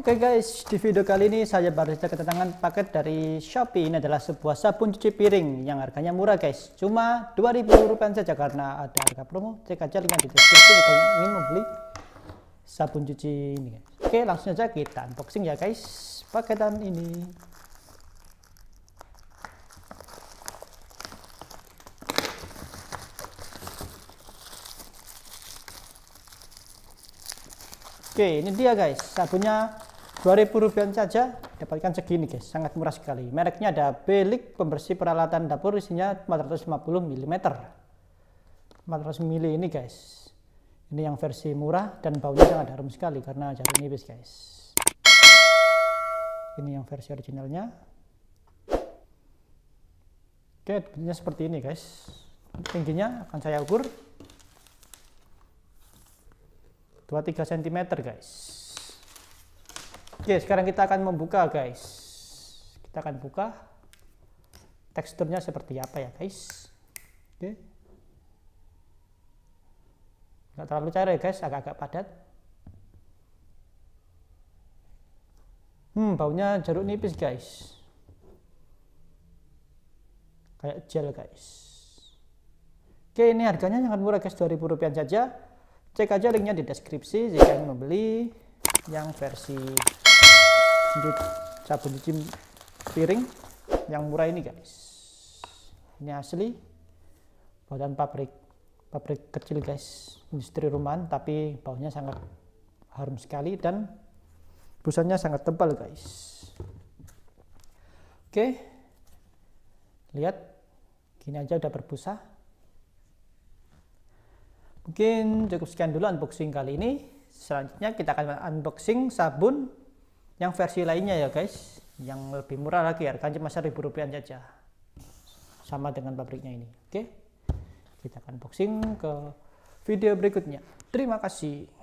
Oke okay guys, di video kali ini saya baru saja kedatangan paket dari Shopee. Ini adalah sebuah sabun cuci piring yang harganya murah guys. Cuma Rp2.000 saja karena ada harga promo. Cek aja link di deskripsi jika ingin membeli sabun cuci ini Oke, Oke, langsung aja kita unboxing ya guys paketan ini. Oke, ini dia guys. Sabunnya 2000 rupiah saja dapatkan segini guys. Sangat murah sekali. Mereknya ada Belik pembersih peralatan dapur isinya 450 mm. 400 ml ini guys. Ini yang versi murah dan baunya sangat harum sekali karena jarum nipis guys. Ini yang versi originalnya. Oke, bentuknya seperti ini guys. Tingginya akan saya ukur. 23 cm guys oke sekarang kita akan membuka guys kita akan buka teksturnya seperti apa ya guys oke nggak terlalu cair ya guys agak-agak padat hmm baunya jeruk nipis guys kayak gel guys oke ini harganya sangat murah guys 2000 rupiah saja cek aja linknya di deskripsi jika ingin membeli yang versi sabun cuci piring yang murah ini guys ini asli badan pabrik pabrik kecil guys industri rumahan tapi baunya sangat harum sekali dan busanya sangat tebal guys oke lihat gini aja udah berbusa Mungkin cukup sekian dulu unboxing kali ini. Selanjutnya kita akan unboxing sabun yang versi lainnya ya guys. Yang lebih murah lagi ya harganya cuma seribu rupiah saja. Sama dengan pabriknya ini. Oke. Kita akan unboxing ke video berikutnya. Terima kasih.